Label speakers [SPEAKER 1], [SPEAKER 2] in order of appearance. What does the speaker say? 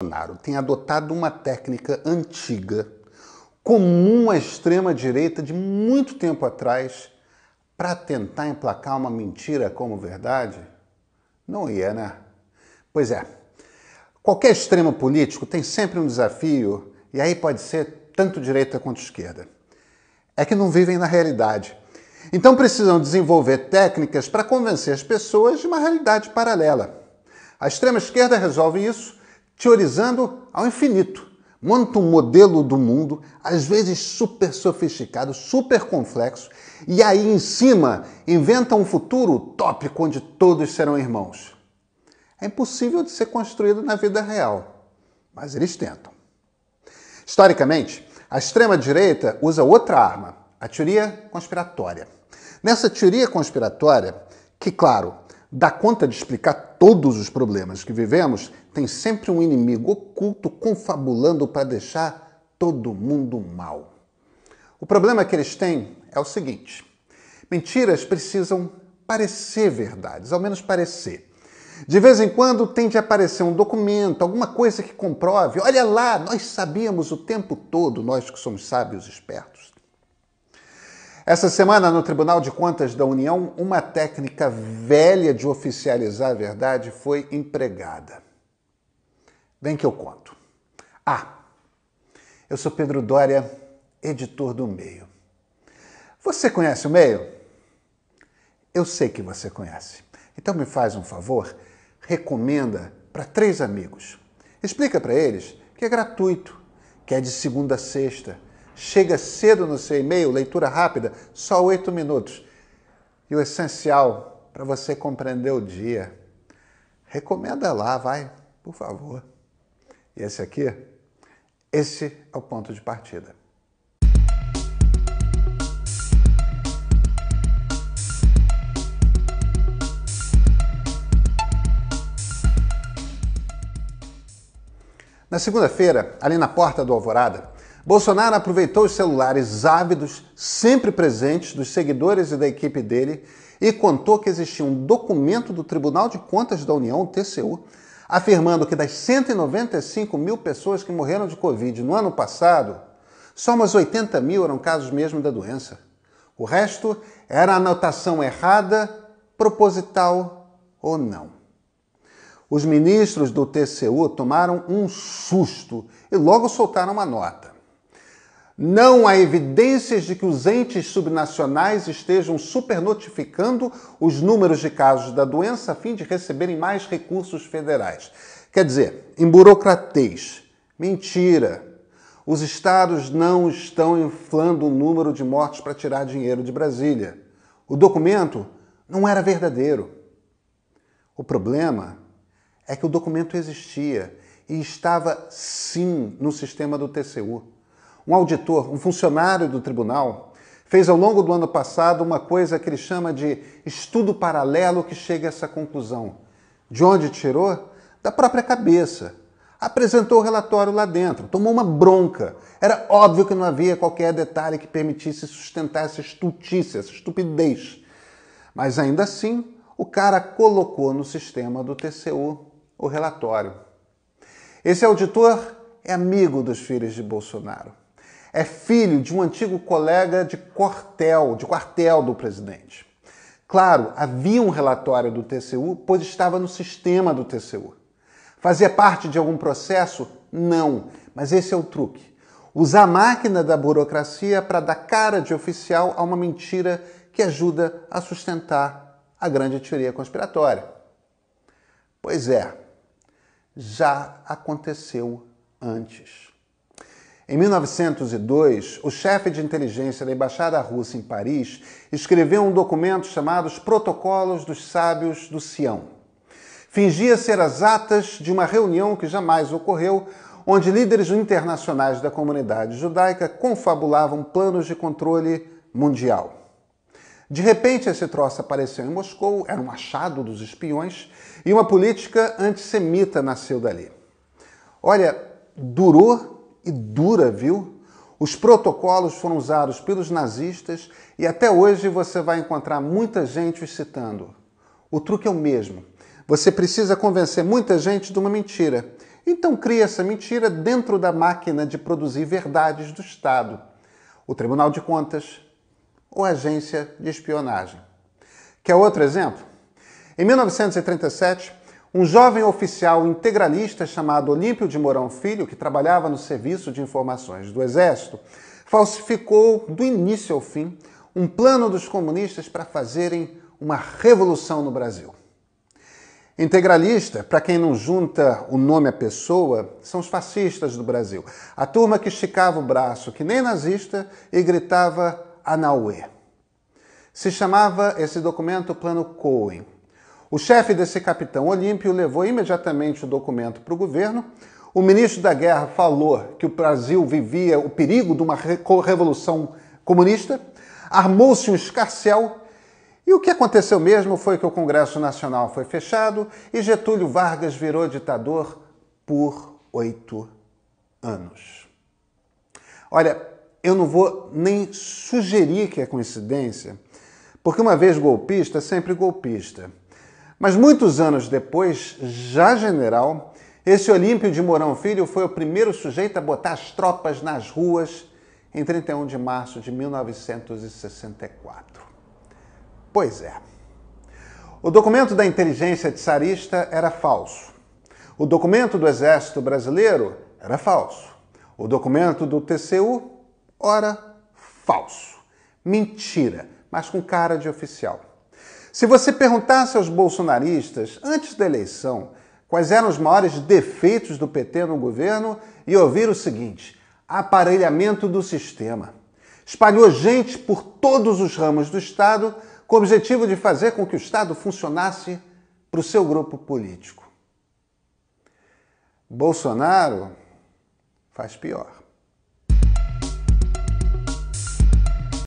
[SPEAKER 1] Bolsonaro tem adotado uma técnica antiga, comum à extrema-direita de muito tempo atrás, para tentar emplacar uma mentira como verdade? Não ia, né? Pois é. Qualquer extremo político tem sempre um desafio, e aí pode ser tanto direita quanto esquerda. É que não vivem na realidade. Então precisam desenvolver técnicas para convencer as pessoas de uma realidade paralela. A extrema esquerda resolve isso teorizando ao infinito. Monta um modelo do mundo, às vezes super sofisticado, super complexo, e aí em cima inventa um futuro utópico onde todos serão irmãos. É impossível de ser construído na vida real, mas eles tentam. Historicamente, a extrema-direita usa outra arma, a teoria conspiratória. Nessa teoria conspiratória, que, claro, dá conta de explicar todos os problemas que vivemos, tem sempre um inimigo oculto confabulando para deixar todo mundo mal. O problema que eles têm é o seguinte: mentiras precisam parecer verdades, ao menos parecer. De vez em quando tem de aparecer um documento, alguma coisa que comprove. Olha lá, nós sabíamos o tempo todo, nós que somos sábios espertos. Essa semana, no Tribunal de Contas da União, uma técnica velha de oficializar a verdade foi empregada. Vem que eu conto. Ah, eu sou Pedro Dória, editor do Meio. Você conhece o Meio? Eu sei que você conhece. Então me faz um favor, recomenda para três amigos. Explica para eles que é gratuito, que é de segunda a sexta. Chega cedo no seu e-mail, leitura rápida, só oito minutos. E o essencial para você compreender o dia. Recomenda lá, vai, por favor. E esse aqui, esse é o ponto de partida. Na segunda-feira, ali na porta do Alvorada, Bolsonaro aproveitou os celulares ávidos, sempre presentes, dos seguidores e da equipe dele e contou que existia um documento do Tribunal de Contas da União, TCU, afirmando que das 195 mil pessoas que morreram de Covid no ano passado, só umas 80 mil eram casos mesmo da doença. O resto era anotação errada, proposital ou não. Os ministros do TCU tomaram um susto e logo soltaram uma nota. Não há evidências de que os entes subnacionais estejam supernotificando os números de casos da doença a fim de receberem mais recursos federais. Quer dizer, burocratez, Mentira. Os estados não estão inflando o número de mortes para tirar dinheiro de Brasília. O documento não era verdadeiro. O problema é que o documento existia e estava sim no sistema do TCU um auditor, um funcionário do tribunal, fez ao longo do ano passado uma coisa que ele chama de estudo paralelo que chega a essa conclusão. De onde tirou? Da própria cabeça. Apresentou o relatório lá dentro, tomou uma bronca. Era óbvio que não havia qualquer detalhe que permitisse sustentar essa estultícia, essa estupidez. Mas ainda assim, o cara colocou no sistema do TCU o relatório. Esse auditor é amigo dos filhos de Bolsonaro é filho de um antigo colega de quartel, de quartel do presidente. Claro, havia um relatório do TCU, pois estava no sistema do TCU. Fazia parte de algum processo? Não, mas esse é o truque. Usar a máquina da burocracia para dar cara de oficial a uma mentira que ajuda a sustentar a grande teoria conspiratória. Pois é, já aconteceu antes. Em 1902, o chefe de inteligência da Embaixada Russa em Paris escreveu um documento chamado Os Protocolos dos Sábios do Sião. Fingia ser as atas de uma reunião que jamais ocorreu, onde líderes internacionais da comunidade judaica confabulavam planos de controle mundial. De repente, esse troço apareceu em Moscou, era um achado dos espiões, e uma política antissemita nasceu dali. Olha, durou e dura, viu? Os protocolos foram usados pelos nazistas e até hoje você vai encontrar muita gente os citando. O truque é o mesmo. Você precisa convencer muita gente de uma mentira. Então cria essa mentira dentro da máquina de produzir verdades do Estado, o Tribunal de Contas ou a agência de espionagem. Quer outro exemplo? Em 1937, um jovem oficial integralista chamado Olímpio de Mourão Filho, que trabalhava no Serviço de Informações do Exército, falsificou do início ao fim um plano dos comunistas para fazerem uma revolução no Brasil. Integralista, para quem não junta o nome à pessoa, são os fascistas do Brasil. A turma que esticava o braço, que nem nazista, e gritava Anauê. Se chamava esse documento Plano Cohen. O chefe desse capitão olímpio levou imediatamente o documento para o governo. O ministro da Guerra falou que o Brasil vivia o perigo de uma revolução comunista. Armou-se um escarcel. E o que aconteceu mesmo foi que o Congresso Nacional foi fechado e Getúlio Vargas virou ditador por oito anos. Olha, eu não vou nem sugerir que é coincidência, porque uma vez golpista, é sempre golpista. Mas muitos anos depois, já general, esse Olímpio de Mourão Filho foi o primeiro sujeito a botar as tropas nas ruas em 31 de março de 1964. Pois é. O documento da inteligência tsarista era falso. O documento do Exército Brasileiro era falso. O documento do TCU, ora, falso. Mentira, mas com cara de oficial. Se você perguntasse aos bolsonaristas, antes da eleição, quais eram os maiores defeitos do PT no governo, e ouvir o seguinte: aparelhamento do sistema. Espalhou gente por todos os ramos do Estado com o objetivo de fazer com que o Estado funcionasse para o seu grupo político. Bolsonaro faz pior.